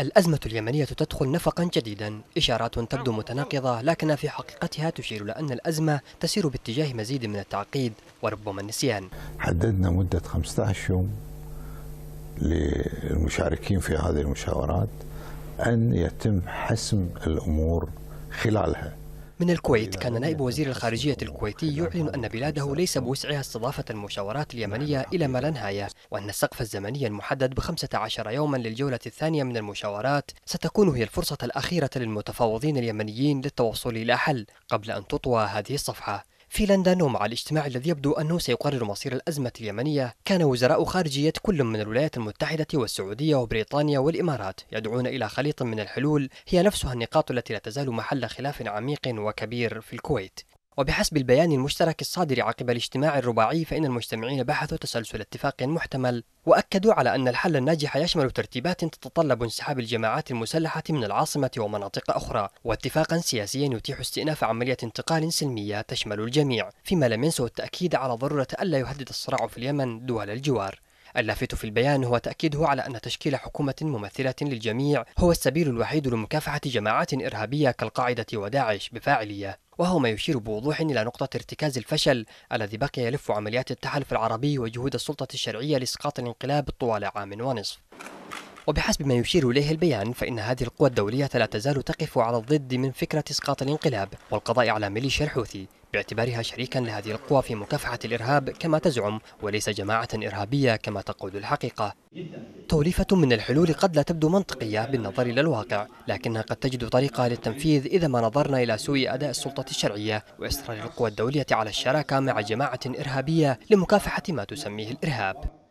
الأزمة اليمنية تدخل نفقا جديدا إشارات تبدو متناقضة لكنها في حقيقتها تشير إلى أن الأزمة تسير باتجاه مزيد من التعقيد وربما النسيان حددنا مدة 15 يوم للمشاركين في هذه المشاورات أن يتم حسم الأمور خلالها من الكويت كان نائب وزير الخارجية الكويتي يعلن أن بلاده ليس بوسعها استضافة المشاورات اليمنية نعم، إلى ما نعم. لا نهاية وأن السقف الزمني المحدد بخمسة عشر يوما للجولة الثانية من المشاورات ستكون هي الفرصة الأخيرة للمتفاوضين اليمنيين للتوصل إلى حل قبل أن تطوى هذه الصفحة في لندن ومع الاجتماع الذي يبدو أنه سيقرر مصير الأزمة اليمنية كان وزراء خارجية كل من الولايات المتحدة والسعودية وبريطانيا والإمارات يدعون إلى خليط من الحلول هي نفسها النقاط التي لا تزال محل خلاف عميق وكبير في الكويت وبحسب البيان المشترك الصادر عقب الاجتماع الرباعي فإن المجتمعين بحثوا تسلسل اتفاق محتمل وأكدوا على أن الحل الناجح يشمل ترتيبات تتطلب انسحاب الجماعات المسلحة من العاصمة ومناطق أخرى واتفاقا سياسيا يتيح استئناف عملية انتقال سلمية تشمل الجميع فيما لم ينسوا التأكيد على ضرورة ألا يهدد الصراع في اليمن دول الجوار اللافت في البيان هو تأكيده على أن تشكيل حكومة ممثلة للجميع هو السبيل الوحيد لمكافحة جماعات إرهابية كالقاعدة وداعش بفاعلية وهو ما يشير بوضوح إلى نقطة ارتكاز الفشل الذي بقي يلف عمليات التحالف العربي وجهود السلطة الشرعية لإسقاط الانقلاب طوال عام ونصف وبحسب ما يشير إليه البيان فإن هذه القوى الدولية لا تزال تقف على الضد من فكرة إسقاط الانقلاب والقضاء على ميليشيا الحوثي باعتبارها شريكا لهذه القوى في مكافحة الإرهاب كما تزعم وليس جماعة إرهابية كما تقول الحقيقة توليفة من الحلول قد لا تبدو منطقية بالنظر إلى الواقع لكنها قد تجد طريقة للتنفيذ إذا ما نظرنا إلى سوء أداء السلطة الشرعية وإصرار القوى الدولية على الشراكة مع جماعة إرهابية لمكافحة ما تسميه الإرهاب